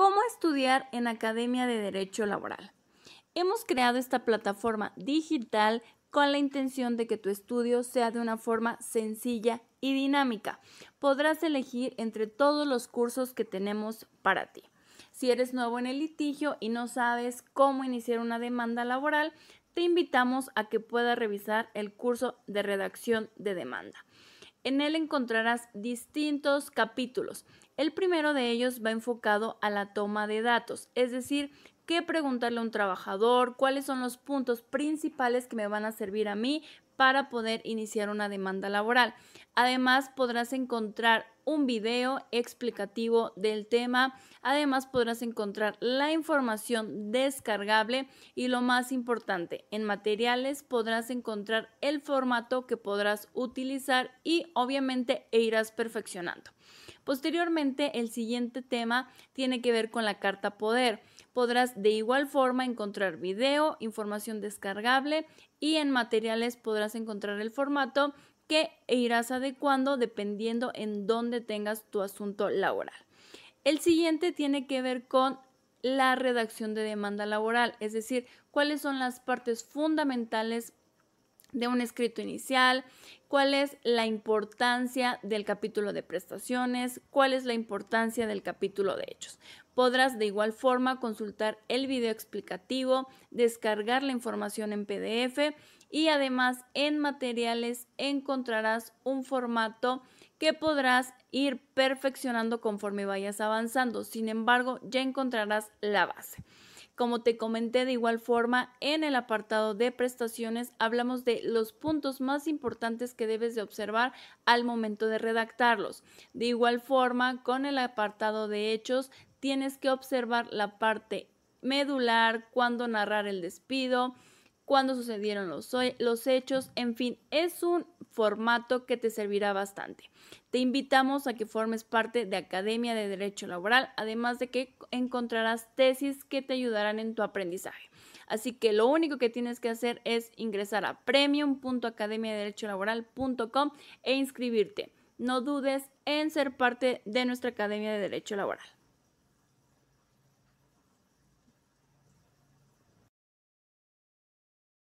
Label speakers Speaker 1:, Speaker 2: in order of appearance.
Speaker 1: ¿Cómo estudiar en Academia de Derecho Laboral? Hemos creado esta plataforma digital con la intención de que tu estudio sea de una forma sencilla y dinámica. Podrás elegir entre todos los cursos que tenemos para ti. Si eres nuevo en el litigio y no sabes cómo iniciar una demanda laboral, te invitamos a que puedas revisar el curso de redacción de demanda. En él encontrarás distintos capítulos. El primero de ellos va enfocado a la toma de datos, es decir, qué preguntarle a un trabajador, cuáles son los puntos principales que me van a servir a mí para poder iniciar una demanda laboral. Además, podrás encontrar un video explicativo del tema. Además, podrás encontrar la información descargable y lo más importante, en materiales podrás encontrar el formato que podrás utilizar y obviamente e irás perfeccionando. Posteriormente, el siguiente tema tiene que ver con la carta poder podrás de igual forma encontrar video, información descargable y en materiales podrás encontrar el formato que irás adecuando dependiendo en dónde tengas tu asunto laboral. El siguiente tiene que ver con la redacción de demanda laboral, es decir, cuáles son las partes fundamentales de un escrito inicial, cuál es la importancia del capítulo de prestaciones, cuál es la importancia del capítulo de hechos. Podrás de igual forma consultar el video explicativo, descargar la información en PDF y además en materiales encontrarás un formato que podrás ir perfeccionando conforme vayas avanzando. Sin embargo, ya encontrarás la base. Como te comenté de igual forma, en el apartado de prestaciones hablamos de los puntos más importantes que debes de observar al momento de redactarlos. De igual forma, con el apartado de hechos, tienes que observar la parte medular, cuándo narrar el despido, cuándo sucedieron los, los hechos, en fin, es un formato que te servirá bastante. Te invitamos a que formes parte de Academia de Derecho Laboral, además de que encontrarás tesis que te ayudarán en tu aprendizaje. Así que lo único que tienes que hacer es ingresar a premium.academiaderecholaboral.com e inscribirte. No dudes en ser parte de nuestra Academia de Derecho Laboral.